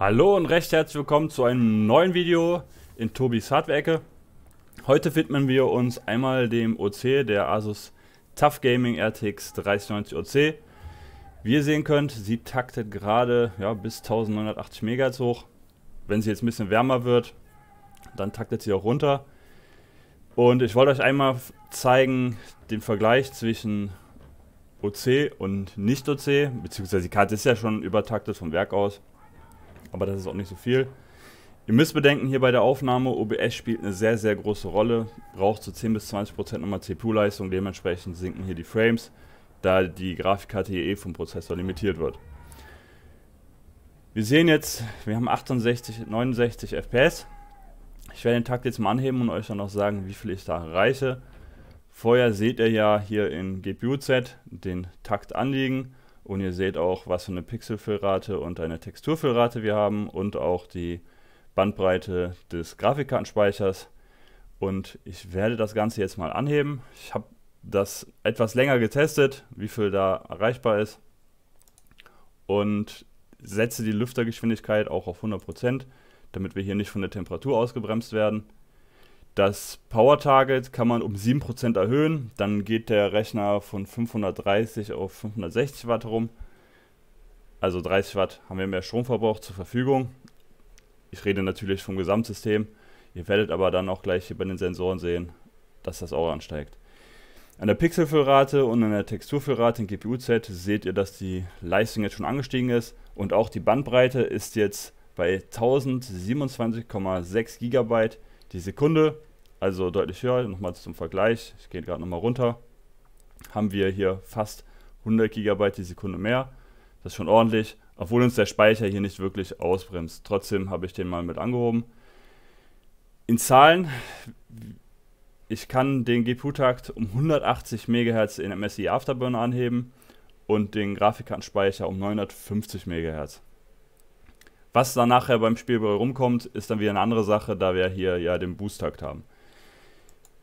Hallo und recht herzlich willkommen zu einem neuen Video in Tobis Hardware-Ecke. Heute widmen wir uns einmal dem OC, der Asus Tough Gaming RTX 3090 OC. Wie ihr sehen könnt, sie taktet gerade ja, bis 1980 MHz hoch. Wenn sie jetzt ein bisschen wärmer wird, dann taktet sie auch runter. Und ich wollte euch einmal zeigen den Vergleich zwischen OC und Nicht-OC, beziehungsweise die Karte ist ja schon übertaktet vom Werk aus aber das ist auch nicht so viel. Ihr müsst bedenken, hier bei der Aufnahme, OBS spielt eine sehr, sehr große Rolle, braucht so 10 bis 20 Prozent nochmal CPU-Leistung, dementsprechend sinken hier die Frames, da die Grafikkarte hier eh vom Prozessor limitiert wird. Wir sehen jetzt, wir haben 68, 69 FPS. Ich werde den Takt jetzt mal anheben und euch dann noch sagen, wie viel ich da reiche. Vorher seht ihr ja hier in GPU-Z den Takt anliegen und ihr seht auch, was für eine Pixelfüllrate und eine Texturfüllrate wir haben und auch die Bandbreite des Grafikkartenspeichers. Und ich werde das Ganze jetzt mal anheben. Ich habe das etwas länger getestet, wie viel da erreichbar ist. Und setze die Lüftergeschwindigkeit auch auf 100%, damit wir hier nicht von der Temperatur ausgebremst werden. Das Power Target kann man um 7% erhöhen, dann geht der Rechner von 530 auf 560 Watt herum. Also 30 Watt haben wir mehr Stromverbrauch zur Verfügung. Ich rede natürlich vom Gesamtsystem. Ihr werdet aber dann auch gleich hier bei den Sensoren sehen, dass das auch ansteigt. An der Pixelfüllrate und an der Texturfüllrate in GPU-Z seht ihr, dass die Leistung jetzt schon angestiegen ist und auch die Bandbreite ist jetzt bei 1027,6 GB die Sekunde also deutlich höher. Nochmal zum Vergleich, ich gehe gerade nochmal runter, haben wir hier fast 100 GB die Sekunde mehr. Das ist schon ordentlich, obwohl uns der Speicher hier nicht wirklich ausbremst. Trotzdem habe ich den mal mit angehoben. In Zahlen, ich kann den GPU-Takt um 180 MHz in MSI Afterburner anheben und den Grafikkartenspeicher um 950 MHz. Was dann nachher beim Spielball rumkommt, ist dann wieder eine andere Sache, da wir hier ja den Boost-Takt haben.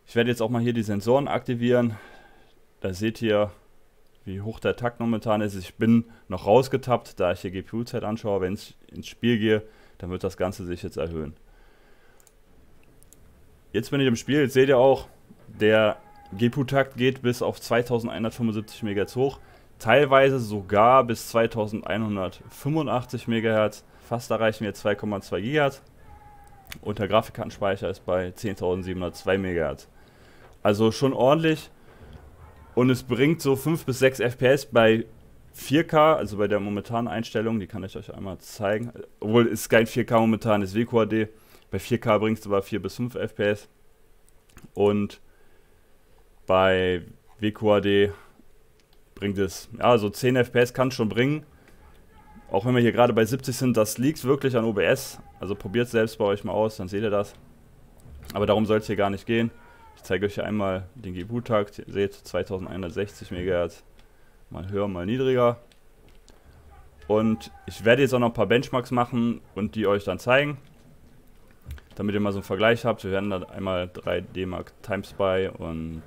Ich werde jetzt auch mal hier die Sensoren aktivieren. Da seht ihr, wie hoch der Takt momentan ist. Ich bin noch rausgetappt, da ich hier GPU-Zeit anschaue. Wenn ich ins Spiel gehe, dann wird das Ganze sich jetzt erhöhen. Jetzt bin ich im Spiel, jetzt seht ihr auch, der GPU-Takt geht bis auf 2175 MHz hoch, teilweise sogar bis 2185 MHz. Fast erreichen wir 2,2 GHz und der Grafikkartenspeicher ist bei 10.702 MHz. Also schon ordentlich. Und es bringt so 5 bis 6 FPS bei 4K, also bei der momentanen Einstellung, die kann ich euch einmal zeigen. Obwohl ist kein 4K momentan, ist WQHD. Bei 4K bringt es aber 4 bis 5 FPS. Und bei WQHD bringt es, ja, so 10 FPS kann es schon bringen. Auch wenn wir hier gerade bei 70 sind, das liegt wirklich an OBS. Also probiert es selbst bei euch mal aus, dann seht ihr das. Aber darum soll es hier gar nicht gehen. Ich zeige euch hier einmal den GPU-Takt. Ihr seht 2160 MHz, mal höher, mal niedriger. Und ich werde jetzt auch noch ein paar Benchmarks machen und die euch dann zeigen, damit ihr mal so einen Vergleich habt. Wir werden dann einmal 3D Mark Timespy und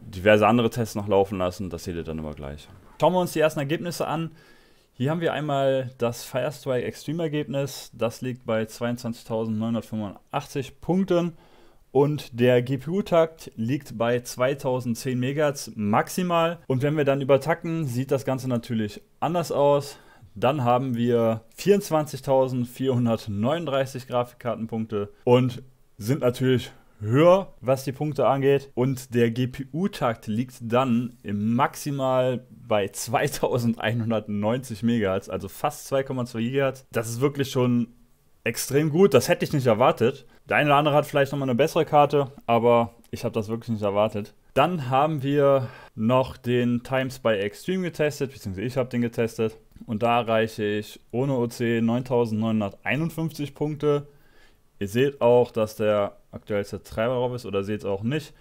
diverse andere Tests noch laufen lassen. Das seht ihr dann aber gleich. Schauen wir uns die ersten Ergebnisse an. Hier haben wir einmal das Firestrike Extreme Ergebnis. Das liegt bei 22.985 Punkten und der GPU-Takt liegt bei 2010 MHz maximal. Und wenn wir dann übertacken, sieht das Ganze natürlich anders aus. Dann haben wir 24.439 Grafikkartenpunkte und sind natürlich höher, was die Punkte angeht. Und der GPU-Takt liegt dann im maximal bei 2190 MHz, also fast 2,2 GHz. Das ist wirklich schon extrem gut. Das hätte ich nicht erwartet. Der eine oder andere hat vielleicht nochmal eine bessere Karte, aber ich habe das wirklich nicht erwartet. Dann haben wir noch den Times by Extreme getestet, beziehungsweise ich habe den getestet. Und da erreiche ich ohne OC 9951 Punkte. Ihr seht auch, dass der aktuellste Treiber drauf ist, oder seht es auch nicht.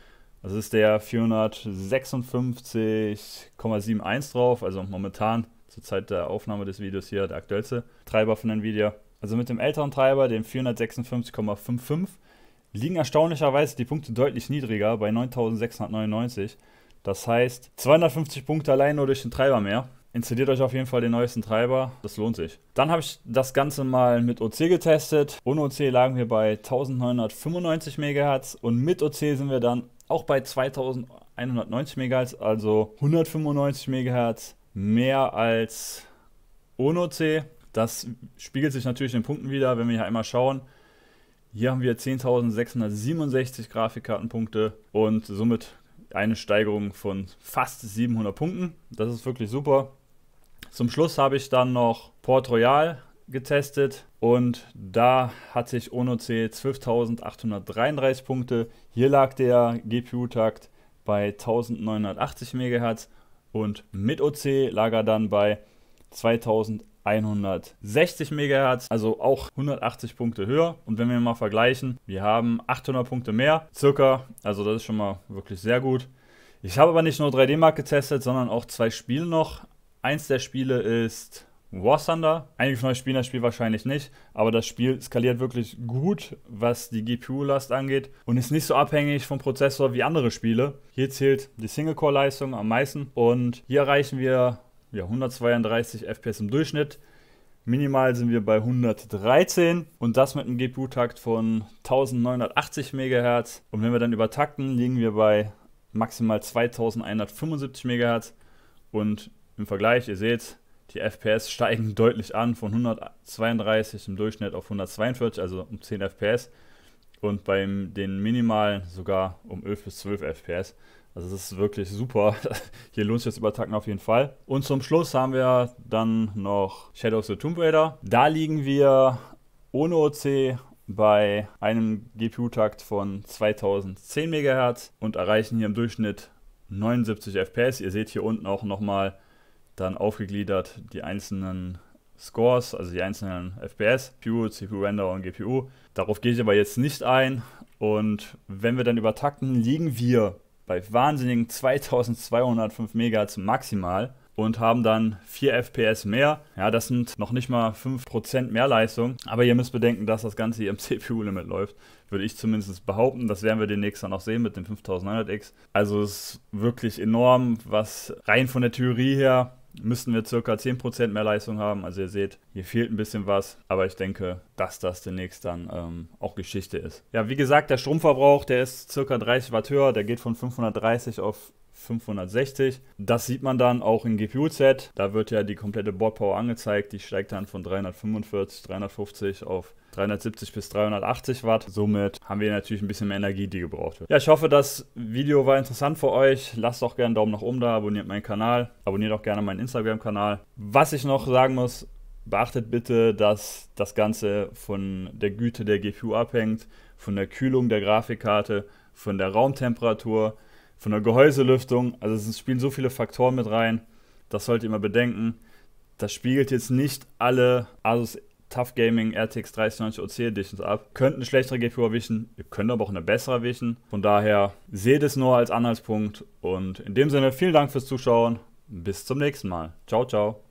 Das ist der 456,71 drauf, also momentan zur Zeit der Aufnahme des Videos hier der aktuellste Treiber von Nvidia. Also mit dem älteren Treiber, dem 456,55, liegen erstaunlicherweise die Punkte deutlich niedriger bei 9699. Das heißt 250 Punkte allein nur durch den Treiber mehr. Installiert euch auf jeden Fall den neuesten Treiber, das lohnt sich. Dann habe ich das Ganze mal mit OC getestet. Ohne OC lagen wir bei 1995 MHz und mit OC sind wir dann auch bei 2190 MHz, also 195 MHz mehr als ohne OC. Das spiegelt sich natürlich in den Punkten wieder, wenn wir hier einmal schauen. Hier haben wir 10.667 Grafikkartenpunkte und somit eine Steigerung von fast 700 Punkten. Das ist wirklich super. Zum Schluss habe ich dann noch Port Royal getestet und da hatte ich Ono C 12.833 Punkte. Hier lag der GPU-Takt bei 1980 MHz und mit OC lag er dann bei 2900. 160 MHz, also auch 180 Punkte höher. Und wenn wir mal vergleichen, wir haben 800 Punkte mehr, circa. Also das ist schon mal wirklich sehr gut. Ich habe aber nicht nur 3D Mark getestet, sondern auch zwei Spiele noch. Eins der Spiele ist War Thunder. Einige von euch spielen das Spiel wahrscheinlich nicht, aber das Spiel skaliert wirklich gut, was die GPU-Last angeht und ist nicht so abhängig vom Prozessor wie andere Spiele. Hier zählt die Single-Core-Leistung am meisten und hier erreichen wir ja, 132 FPS im Durchschnitt. Minimal sind wir bei 113 und das mit einem GPU-Takt von 1980 MHz. Und wenn wir dann übertakten, liegen wir bei maximal 2175 MHz. Und im Vergleich, ihr seht, die FPS steigen deutlich an von 132 im Durchschnitt auf 142, also um 10 FPS und beim den minimalen sogar um 11 bis 12 FPS. Also das ist wirklich super. Hier lohnt sich das Übertacken auf jeden Fall. Und zum Schluss haben wir dann noch Shadow of the Tomb Raider. Da liegen wir ohne OC bei einem GPU-Takt von 2010 MHz und erreichen hier im Durchschnitt 79 FPS. Ihr seht hier unten auch nochmal dann aufgegliedert die einzelnen Scores, also die einzelnen FPS, PU, CPU, Render und GPU. Darauf gehe ich aber jetzt nicht ein. Und wenn wir dann übertakten, liegen wir bei wahnsinnigen 2205 MHz maximal und haben dann 4 FPS mehr. Ja, das sind noch nicht mal 5% mehr Leistung. Aber ihr müsst bedenken, dass das Ganze hier im CPU-Limit läuft. Würde ich zumindest behaupten. Das werden wir demnächst dann auch sehen mit dem 5900X. Also es ist wirklich enorm, was rein von der Theorie her müssten wir circa 10% mehr Leistung haben. Also ihr seht, hier fehlt ein bisschen was, aber ich denke, dass das demnächst dann ähm, auch Geschichte ist. Ja, wie gesagt, der Stromverbrauch, der ist circa 30 Watt höher, der geht von 530 auf 560. Das sieht man dann auch im GPU-Set. Da wird ja die komplette Boardpower angezeigt. Die steigt dann von 345, 350 auf 370 bis 380 Watt. Somit haben wir natürlich ein bisschen mehr Energie, die gebraucht wird. Ja, ich hoffe, das Video war interessant für euch. Lasst doch gerne einen Daumen nach oben da, abonniert meinen Kanal, abonniert auch gerne meinen Instagram-Kanal. Was ich noch sagen muss, beachtet bitte, dass das Ganze von der Güte der GPU abhängt, von der Kühlung der Grafikkarte, von der Raumtemperatur von der Gehäuselüftung. Also es spielen so viele Faktoren mit rein. Das solltet ihr immer bedenken. Das spiegelt jetzt nicht alle Asus Tough Gaming RTX 3090 OC Editions ab. Könnt eine schlechtere GPU erwischen, ihr könnt aber auch eine bessere erwischen. Von daher seht es nur als Anhaltspunkt. Und in dem Sinne, vielen Dank fürs Zuschauen. Bis zum nächsten Mal. Ciao, ciao.